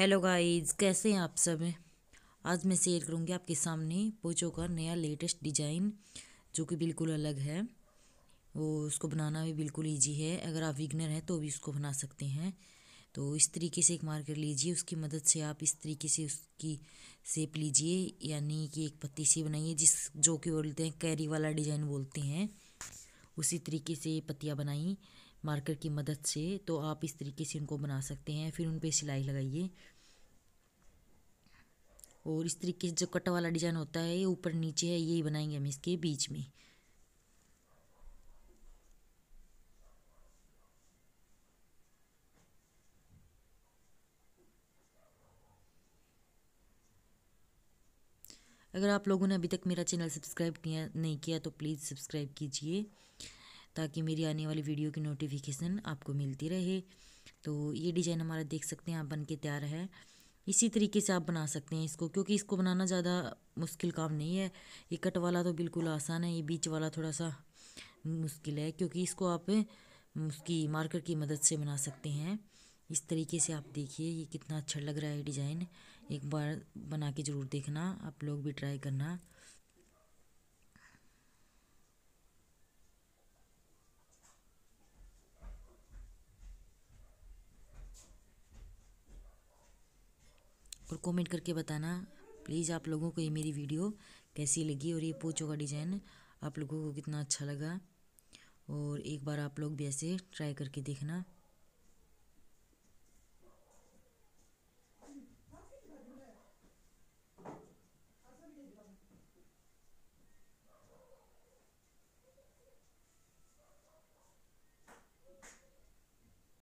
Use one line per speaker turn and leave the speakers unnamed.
hello guys कैसे हैं आप सब आज मैं शेयर करूंगी आपके सामने पोचो का नया लेटेस्ट डिजाइन जो कि बिल्कुल अलग है वो उसको बनाना भी बिल्कुल इजी है अगर आप विगनर हैं तो भी उसको बना सकते हैं तो इस तरीके से एक मार्कर लीजिए उसकी मदद से आप इस तरीके से उसकी सेप लीजिए यानी कि एक पत्ती सी बनाइए जिस जो कि बोलते हैं कैरी वाला डिजाइन बोलते हैं उसी तरीके से पत्तियाँ बनाई मार्कर की मदद से तो आप इस तरीके से उनको बना सकते हैं फिर उन पर सिलाई लगाइए और इस तरीके से जो कट वाला डिज़ाइन होता है ये ऊपर नीचे है यही बनाएंगे हम इसके बीच में अगर आप लोगों ने अभी तक मेरा चैनल सब्सक्राइब किया नहीं किया तो प्लीज़ सब्सक्राइब कीजिए ताकि मेरी आने वाली वीडियो की नोटिफिकेशन आपको मिलती रहे तो ये डिज़ाइन हमारा देख सकते हैं आप बन के तैयार है इसी तरीके से आप बना सकते हैं इसको क्योंकि इसको बनाना ज़्यादा मुश्किल काम नहीं है ये कट वाला तो बिल्कुल आसान है ये बीच वाला थोड़ा सा मुश्किल है क्योंकि इसको आप उसकी मार्कर की मदद से बना सकते हैं इस तरीके से आप देखिए ये कितना अच्छा लग रहा है डिज़ाइन एक बार बना के ज़रूर देखना आप लोग भी ट्राई करना और कमेंट करके बताना प्लीज़ आप लोगों को ये मेरी वीडियो कैसी लगी और ये पोचो का डिज़ाइन आप लोगों को कितना अच्छा लगा और एक बार आप लोग भी ऐसे ट्राई करके देखना